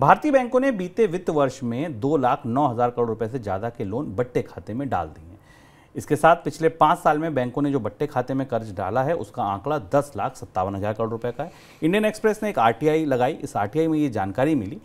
भारतीय बैंकों ने बीते वित्त वर्ष में दो लाख नौ हज़ार करोड़ रुपए से ज़्यादा के लोन बट्टे खाते में डाल दिए इसके साथ पिछले पाँच साल में बैंकों ने जो बट्टे खाते में कर्ज डाला है उसका आंकड़ा दस लाख सत्तावन हज़ार करोड़ रुपए का है इंडियन एक्सप्रेस ने एक आरटीआई लगाई इस आरटीआई में ये जानकारी मिली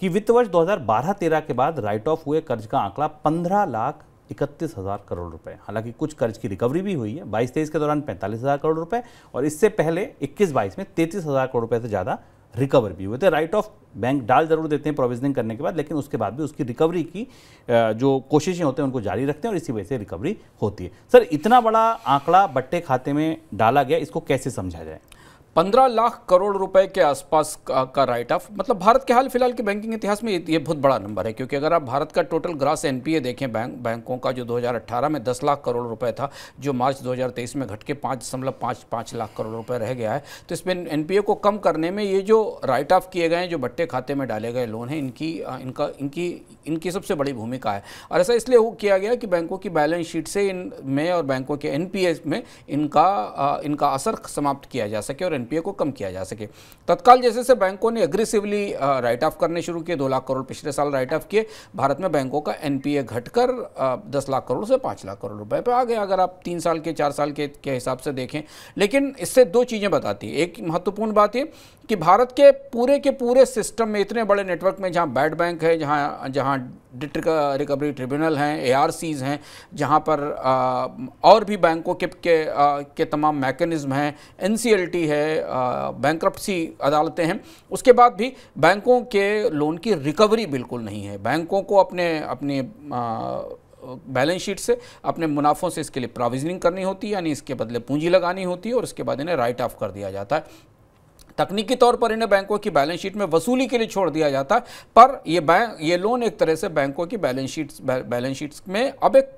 कि वित्त वर्ष 2012-13 के बाद राइट ऑफ हुए कर्ज का आंकड़ा पंद्रह लाख इकतीस हज़ार करोड़ रुपए हालांकि कुछ कर्ज की रिकवरी भी हुई है बाईस तेईस के दौरान पैंतालीस हज़ार करोड़ रुपए और इससे पहले इक्कीस बाईस में तैंतीस हज़ार करोड़ रुपए से ज़्यादा रिकवर भी हुए थे राइट ऑफ बैंक डाल जरूर देते हैं प्रोविजनिंग करने के बाद लेकिन उसके बाद भी उसकी रिकवरी की जो कोशिशें होते हैं उनको जारी रखते हैं और इसी वजह से रिकवरी होती है सर इतना बड़ा आंकड़ा बट्टे खाते में डाला गया इसको कैसे समझा जाए पंद्रह लाख करोड़ रुपए के आसपास का, का राइट ऑफ मतलब भारत के हाल फिलहाल के बैंकिंग इतिहास में ये बहुत बड़ा नंबर है क्योंकि अगर आप भारत का टोटल ग्रास एनपीए देखें बैंक बैंकों का जो 2018 में 10 लाख करोड़ रुपए था जो मार्च 2023 में घट के पाँच दशमलव पाँच पाँच लाख करोड़ रुपए रह गया है तो इसमें एनपीए को कम करने में ये जो राइट ऑफ किए गए हैं जो बट्टे खाते में डाले गए लोन हैं इनकी इनका इनकी इनकी सबसे बड़ी भूमिका है और ऐसा इसलिए किया गया कि बैंकों की बैलेंस शीट से इन में और बैंकों के एन में इनका इनका असर समाप्त किया जा सके और एन एनपीए को कम किया जा सके तत्काल जैसे जैसे बैंकों ने अग्रेसिवली राइट ऑफ करने शुरू किए दो लाख करोड़ पिछले साल राइट ऑफ किए भारत में बैंकों का एनपीए घटकर दस लाख करोड़ से पांच लाख करोड़ रुपए पर आ गया अगर आप तीन साल के चार साल के, के हिसाब से देखें लेकिन इससे दो चीज़ें बताती है एक महत्वपूर्ण बात यह कि भारत के पूरे के पूरे सिस्टम में इतने बड़े नेटवर्क में जहाँ बैड बैंक है जहाँ जहाँ डिट रिकवरी ट्रिब्यूनल हैं ए हैं जहाँ पर आ, और भी बैंकों के के, आ, के तमाम मैकेनिज़्म हैं एन है बैंक्रप्सी अदालतें हैं उसके बाद भी बैंकों के लोन की रिकवरी बिल्कुल नहीं है बैंकों को अपने अपने आ, बैलेंस शीट से अपने मुनाफों से इसके लिए प्रोविजनिंग करनी होती है यानी इसके बदले पूंजी लगानी होती है और उसके बाद इन्हें राइट ऑफ कर दिया जाता है तकनीकी तौर पर इन्हें बैंकों की बैलेंस शीट में वसूली के लिए छोड़ दिया जाता पर ये बैंक ये लोन एक तरह से बैंकों की बैलेंस शीट बैलेंस शीट्स में अब एक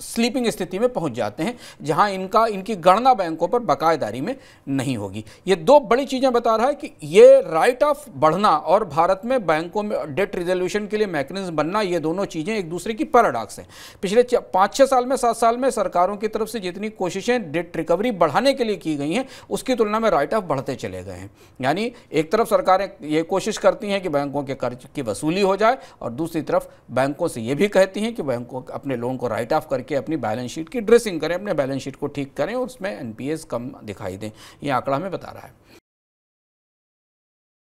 स्लीपिंग स्थिति में पहुंच जाते हैं जहां इनका इनकी गणना बैंकों पर बकायेदारी में नहीं होगी ये दो बड़ी चीज़ें बता रहा है कि ये राइट ऑफ बढ़ना और भारत में बैंकों में डेट रिजोल्यूशन के लिए मैकेनिज्म बनना ये दोनों चीज़ें एक दूसरे की पैराडॉक्स हैं पिछले पाँच छः साल में सात साल में सरकारों की तरफ से जितनी कोशिशें डेट रिकवरी बढ़ाने के लिए की गई हैं उसकी तुलना में राइट ऑफ बढ़ते चले गए हैं यानी एक तरफ सरकारें ये कोशिश करती हैं कि बैंकों के कर्ज की वसूली हो जाए और दूसरी तरफ बैंकों से ये भी कहती हैं कि बैंकों अपने लोन को राइट ऑफ करके करके अपनी बैलेंस शीट की ड्रेसिंग करें अपने बैलेंस शीट को ठीक करें और उसमें एनपीएस कम दिखाई दें ये आंकड़ा हमें बता रहा है